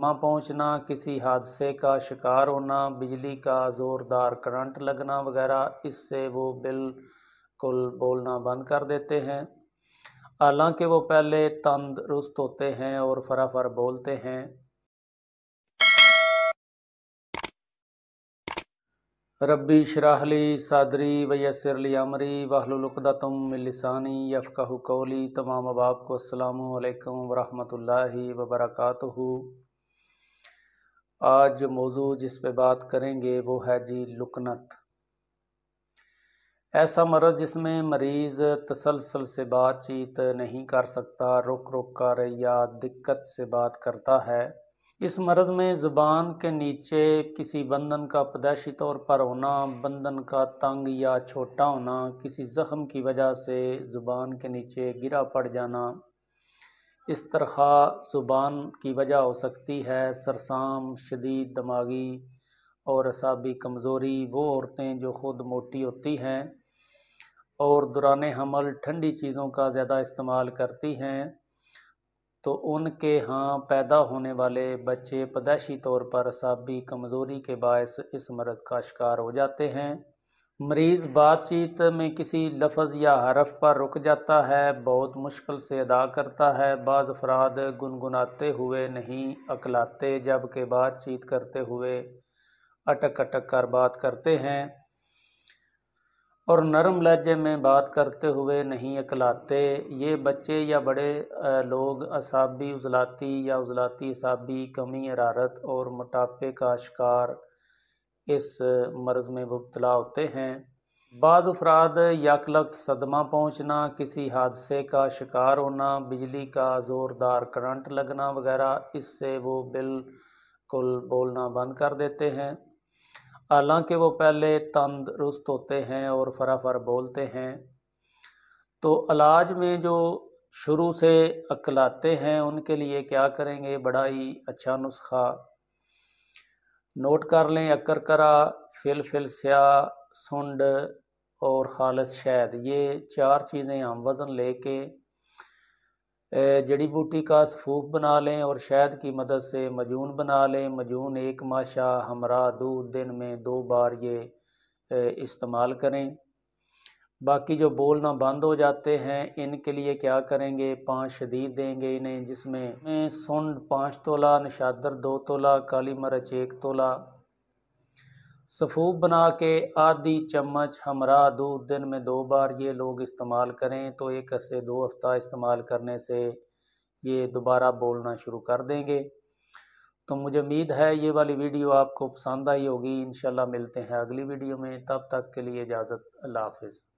न पहुंचना किसी हादसे का शिकार होना बिजली का ज़ोरदार करंट लगना वगैरह इससे वो बिल्कुल बोलना बंद कर देते हैं हालांकि वो पहले तंदरुस्त होते हैं और फराफर बोलते हैं रबी शराहली सादरी वयसरली अमरी वाहलुलकदतम लिसानी यफ़ा कौली तमाम अबाब को अल्लाम वरहमल वबरकू आज जो मौजू जिस पे बात करेंगे वो है जी लुकनत ऐसा मरज़ जिसमें मरीज़ तसलसल से बातचीत नहीं कर सकता रुक रुक कर या दिक्कत से बात करता है इस मरज़ में ज़ुबान के नीचे किसी बंधन का पदैशी तौर पर होना बंधन का तंग या छोटा होना किसी ज़ख़म की वजह से ज़ुबान के नीचे गिरा पड़ जाना इसतरखा ज़ुबान की वजह हो सकती है सरसाम शदीद दमागी और असाबी कमज़ोरी वो औरतें जो ख़ुद मोटी होती हैं और दुरान हमल ठंडी चीज़ों का ज़्यादा इस्तेमाल करती हैं तो उनके यहाँ पैदा होने वाले बच्चे पदाशी तौर पर असाबी कमज़ोरी के बायस इस मर्द का शिकार हो जाते हैं मरीज़ बातचीत में किसी लफज या हरफ पर रुक जाता है बहुत मुश्किल से अदा करता है बाज़ अफराद गुनगुनाते हुए नहीं अकलाते जबकि बातचीत करते हुए अटक अटक कर बात करते हैं और नरम लहजे में बात करते हुए नहीं अकलाते ये बच्चे या बड़े लोग असाबी उजलाती या उजलाती असाबी कमी हरारत और मोटापे का शिकार इस मर्ज़ में मुबतला होते हैं बाज़ अफराद यकलक सदमा पहुँचना किसी हादसे का शिकार होना बिजली का ज़ोरदार करंट लगना वगैरह इससे वो बिल्कुल बोलना बंद कर देते हैं हालांकि वो पहले तंदरुस्त होते हैं और फराफर बोलते हैं तो इलाज में जो शुरू से अकलाते हैं उनके लिए क्या करेंगे बड़ा ही अच्छा नुस्खा नोट कर लें अक्कर करा फिल फिल स्या सुंड और खालस शहद ये चार चीज़ें हम वज़न लेके जड़ी बूटी का सफूक बना लें और शहद की मदद से मजून बना लें मजून एक माशा हमरा दो दिन में दो बार ये इस्तेमाल करें बाकी जो बोलना बंद हो जाते हैं इनके लिए क्या करेंगे पाँच शदीद देंगे इन्हें जिसमें में सुंड पाँच तोला निशादर दो तोला काली मरच एक तोला सफ़ूब बना के आधी चम्मच हमरा दूध दिन में दो बार ये लोग इस्तेमाल करें तो एक से दो हफ्ता इस्तेमाल करने से ये दोबारा बोलना शुरू कर देंगे तो मुझे उम्मीद है ये वाली वीडियो आपको पसंद आई होगी इन मिलते हैं अगली वीडियो में तब तक के लिए इजाज़त अल्लाह हाफिज़